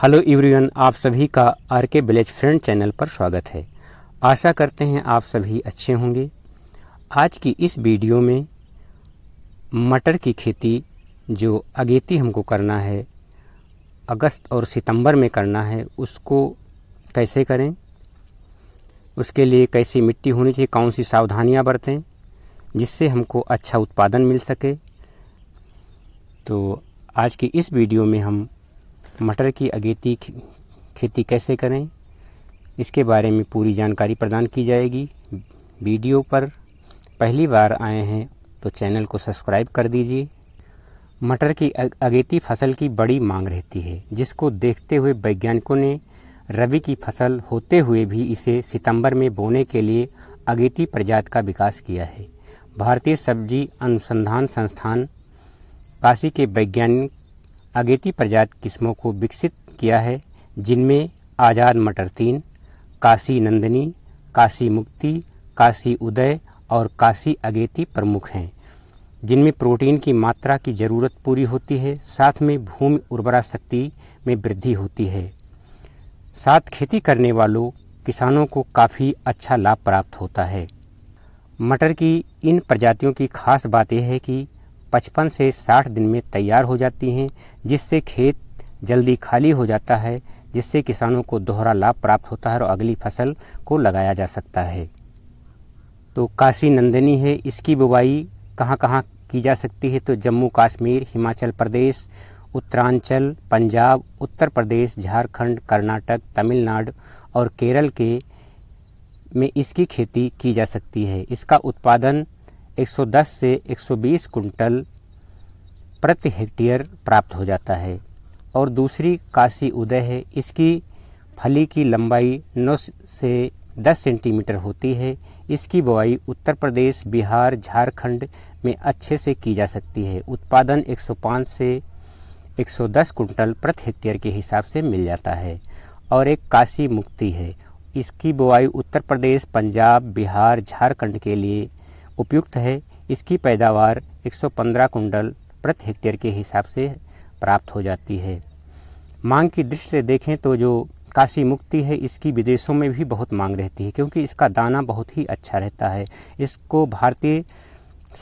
hello everyone आप सभी का आर के विलेज फ्रेंड चैनल पर स्वागत है आशा करते हैं आप सभी अच्छे होंगे आज की इस वीडियो में मटर की खेती जो अगेती हमको करना है अगस्त और सितंबर में करना है उसको कैसे करें उसके लिए कैसी मिट्टी होनी चाहिए कौन सी सावधानियां बरतें जिससे हमको अच्छा उत्पादन मिल सके तो आज की इस वीडियो में हम मटर की अगेती खेती कैसे करें इसके बारे में पूरी जानकारी प्रदान की जाएगी वीडियो पर पहली बार आए हैं तो चैनल को सब्सक्राइब कर दीजिए मटर की अगेती फसल की बड़ी मांग रहती है जिसको देखते हुए वैज्ञानिकों ने रबी की फसल होते हुए भी इसे सितंबर में बोने के लिए अगेती प्रजात का विकास किया है भारतीय सब्जी अनुसंधान संस्थान काशी के वैज्ञानिक अगेती प्रजात किस्मों को विकसित किया है जिनमें आज़ाद मटर तीन काशी नंदनी काशी मुक्ति काशी उदय और काशी अगेती प्रमुख हैं जिनमें प्रोटीन की मात्रा की ज़रूरत पूरी होती है साथ में भूमि उर्वरा शक्ति में वृद्धि होती है साथ खेती करने वालों किसानों को काफ़ी अच्छा लाभ प्राप्त होता है मटर की इन प्रजातियों की खास बात यह है कि पचपन से साठ दिन में तैयार हो जाती हैं जिससे खेत जल्दी खाली हो जाता है जिससे किसानों को दोहरा लाभ प्राप्त होता है और अगली फसल को लगाया जा सकता है तो काशी नंदनी है इसकी बुवाई कहाँ कहाँ की जा सकती है तो जम्मू कश्मीर हिमाचल प्रदेश उत्तरांचल पंजाब उत्तर प्रदेश झारखंड, कर्नाटक तमिलनाडु और केरल के में इसकी खेती की जा सकती है इसका उत्पादन 110 से 120 कुंटल प्रति हेक्टेयर प्राप्त हो जाता है और दूसरी काशी उदय है इसकी फली की लंबाई 9 से 10 सेंटीमीटर होती है इसकी बुआई उत्तर प्रदेश बिहार झारखंड में अच्छे से की जा सकती है उत्पादन 105 से 110 कुंटल प्रति हेक्टेयर के हिसाब से मिल जाता है और एक काशी मुक्ति है इसकी बुआई उत्तर प्रदेश पंजाब बिहार झारखंड के लिए उपयुक्त है इसकी पैदावार 115 कुंटल प्रति हेक्टेयर के हिसाब से प्राप्त हो जाती है मांग की दृष्टि से देखें तो जो काशी मुक्ति है इसकी विदेशों में भी बहुत मांग रहती है क्योंकि इसका दाना बहुत ही अच्छा रहता है इसको भारतीय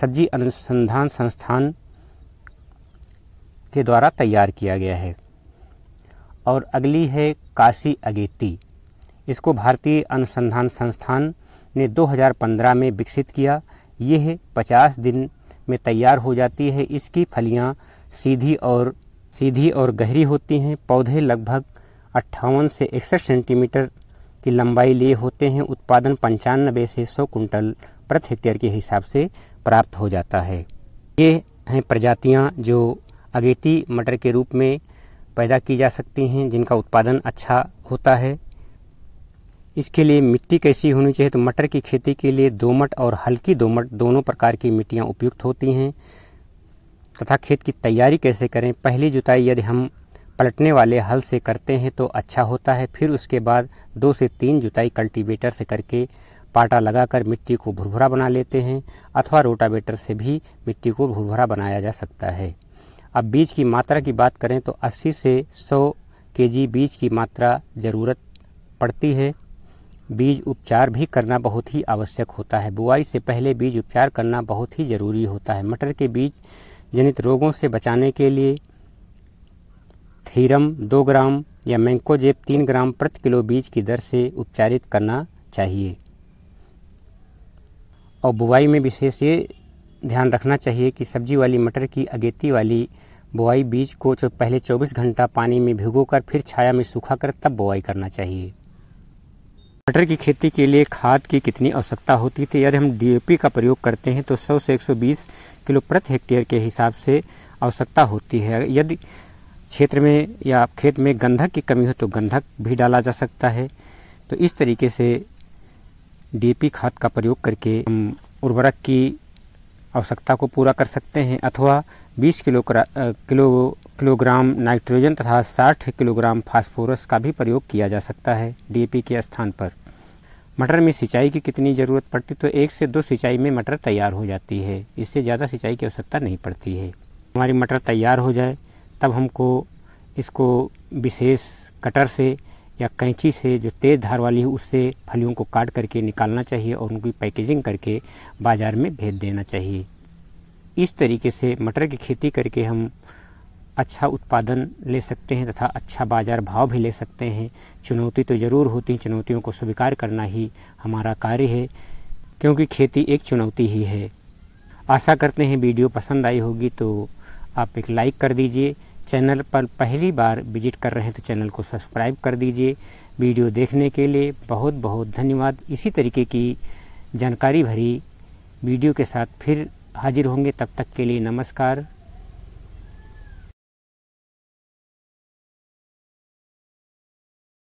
सब्जी अनुसंधान संस्थान के द्वारा तैयार किया गया है और अगली है काशी अगेती इसको भारतीय अनुसंधान संस्थान ने 2015 में विकसित किया यह 50 दिन में तैयार हो जाती है इसकी फलियां सीधी और सीधी और गहरी होती हैं पौधे लगभग अट्ठावन से इकसठ सेंटीमीटर की लंबाई लिए होते हैं उत्पादन पंचानबे से सौ कुंटल प्रति हेक्टेयर के हिसाब से प्राप्त हो जाता है ये हैं प्रजातियाँ जो अगेती मटर के रूप में पैदा की जा सकती हैं जिनका उत्पादन अच्छा होता है इसके लिए मिट्टी कैसी होनी चाहिए तो मटर की खेती के लिए दोमट और हल्की दोमट दोनों प्रकार की मिट्टियाँ उपयुक्त होती हैं तथा खेत की तैयारी कैसे करें पहली जुताई यदि हम पलटने वाले हल से करते हैं तो अच्छा होता है फिर उसके बाद दो से तीन जुताई कल्टीवेटर से करके पाटा लगाकर मिट्टी को भुरभुरा बना लेते हैं अथवा रोटावेटर से भी मिट्टी को भुरभुरा बनाया जा सकता है अब बीज की मात्रा की बात करें तो 80 से 100 केजी बीज की मात्रा ज़रूरत पड़ती है बीज उपचार भी करना बहुत ही आवश्यक होता है बुआई से पहले बीज उपचार करना बहुत ही ज़रूरी होता है मटर के बीज जनित रोगों से बचाने के लिए थीरम दो ग्राम या मैंकोजेब तीन ग्राम प्रति किलो बीज की दर से उपचारित करना चाहिए और बुआई में विशेष ये ध्यान रखना चाहिए कि सब्जी वाली मटर की अगेती वाली बुआई बीज को जो पहले 24 घंटा पानी में भिगोकर फिर छाया में सूखा कर तब बुआई करना चाहिए मटर की खेती के लिए खाद की कितनी आवश्यकता होती थी यदि हम डीएपी का प्रयोग करते हैं तो 100 से 120 किलो प्रति हेक्टेयर के हिसाब से आवश्यकता होती है यदि क्षेत्र में या खेत में गंधक की कमी हो तो गंधक भी डाला जा सकता है तो इस तरीके से डीएपी खाद का प्रयोग करके हम उर्वरक की आवश्यकता को पूरा कर सकते हैं अथवा 20 किलो किलो किलोग्राम नाइट्रोजन तथा 60 किलोग्राम फास्फोरस का भी प्रयोग किया जा सकता है डीएपी के स्थान पर मटर में सिंचाई की कितनी ज़रूरत पड़ती तो एक से दो सिंचाई में मटर तैयार हो जाती है इससे ज़्यादा सिंचाई की आवश्यकता नहीं पड़ती है हमारी मटर तैयार हो जाए तब हमको इसको विशेष कटर से या कैंची से जो तेज़ धार वाली है उससे फलियों को काट करके निकालना चाहिए और उनकी पैकेजिंग करके बाज़ार में भेज देना चाहिए इस तरीके से मटर की खेती करके हम अच्छा उत्पादन ले सकते हैं तथा अच्छा बाज़ार भाव भी ले सकते हैं चुनौती तो ज़रूर होती चुनौतियों को स्वीकार करना ही हमारा कार्य है क्योंकि खेती एक चुनौती ही है आशा करते हैं वीडियो पसंद आई होगी तो आप एक लाइक कर दीजिए चैनल पर पहली बार विजिट कर रहे हैं तो चैनल को सब्सक्राइब कर दीजिए वीडियो देखने के लिए बहुत बहुत धन्यवाद इसी तरीके की जानकारी भरी वीडियो के साथ फिर हाजिर होंगे तब तक के लिए नमस्कार